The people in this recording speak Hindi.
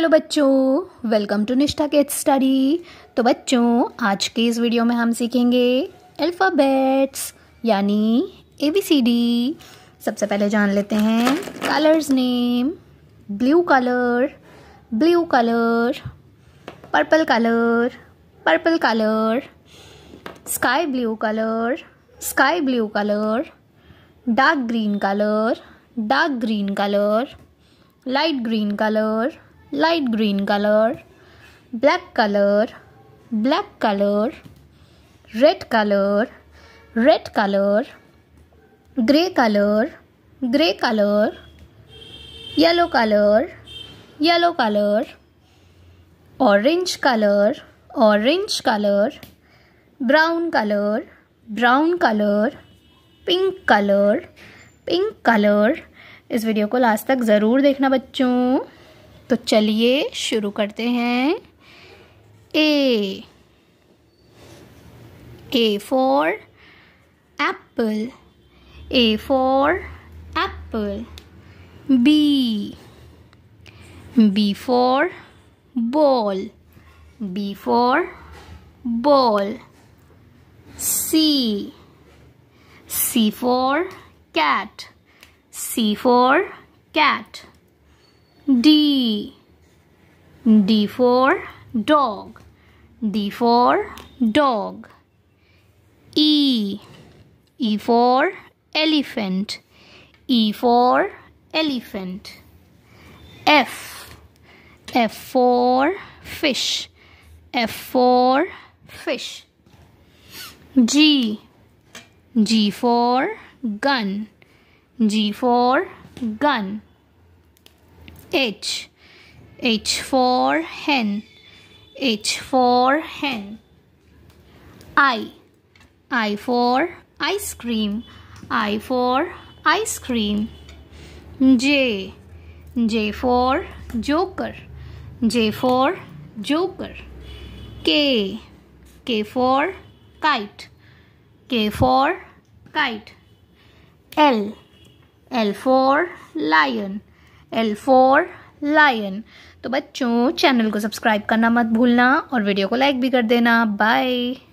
हेलो बच्चों वेलकम टू निष्ठा केट स्टडी तो बच्चों आज के इस वीडियो में हम सीखेंगे अल्फ़ाबेट्स यानी ए बी सी डी सबसे पहले जान लेते हैं colours name blue colour blue colour purple colour purple colour sky blue colour sky blue colour dark green colour dark green colour light green colour light green color black color black color red color red color gray color gray color yellow color yellow color orange color orange color brown color brown color pink color pink color इस वीडियो को लास्ट तक ज़रूर देखना बच्चों तो चलिए शुरू करते हैं A A for apple A for apple B B for ball B for ball C C for cat C for cat D. D for dog. D for dog. E. E for elephant. E for elephant. F. F for fish. F for fish. G. G for gun. G for gun. H. H for hen. H for hen. I. I for ice cream. I for ice cream. J. J for joker. J for joker. K. K for kite. K for kite. L. L for lion. L for lion तो बच्चों चैनल को सब्सक्राइब करना मत भूलना और वीडियो को लाइक भी कर देना बाय